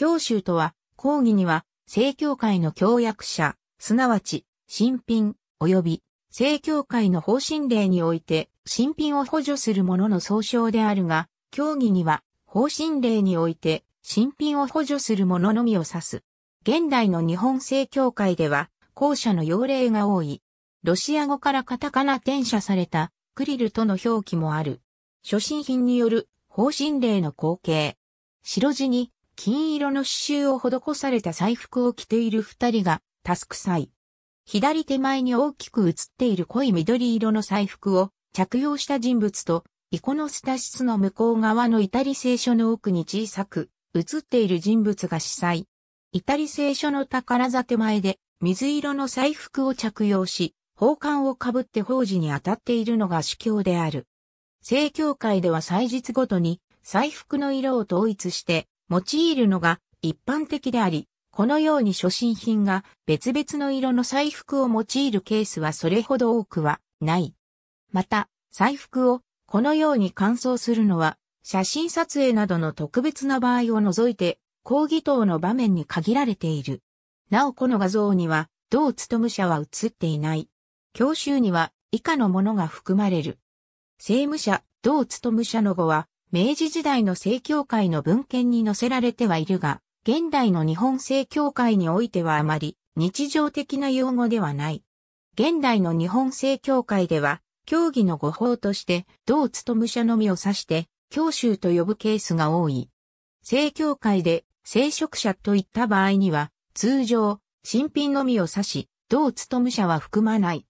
教習とは、講義には、正教会の教約者、すなわち、新品、及び、正教会の方針令において、新品を補助する者の総称であるが、教義には、方針令において、新品を補助する者のみを指す。現代の日本正教会では、後者の用例が多い。ロシア語からカタカナ転写された、クリルとの表記もある。初心品による、方針令の後継。白地に、金色の刺繍を施された彩服を着ている二人が、タスク祭。左手前に大きく映っている濃い緑色の彩服を着用した人物と、イコノスタシスの向こう側のイタリ聖書の奥に小さく映っている人物が司祭。イタリ聖書の宝座手前で水色の彩服を着用し、宝冠をかぶって宝事に当たっているのが司教である。正教会では祭日ごとに、彩服の色を統一して、用いるのが一般的であり、このように初心品が別々の色の財布を用いるケースはそれほど多くはない。また、財布をこのように乾燥するのは、写真撮影などの特別な場合を除いて、講義等の場面に限られている。なおこの画像には、同務者は写っていない。教習には以下のものが含まれる。政務者、同務者の語は、明治時代の正教会の文献に載せられてはいるが、現代の日本正教会においてはあまり日常的な用語ではない。現代の日本正教会では、教義の語法として、同務者のみを指して、教宗と呼ぶケースが多い。正教会で、聖職者といった場合には、通常、新品のみを指し、同務者は含まない。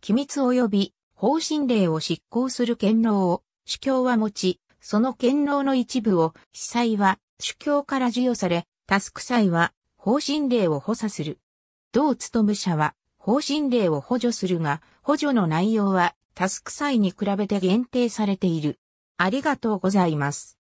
機密及び、方針令を執行する権能を、主教は持ち、その堅牢の一部を、司祭は、主教から授与され、タスク祭は、方針令を補佐する。同務務者は、方針令を補助するが、補助の内容は、タスク祭に比べて限定されている。ありがとうございます。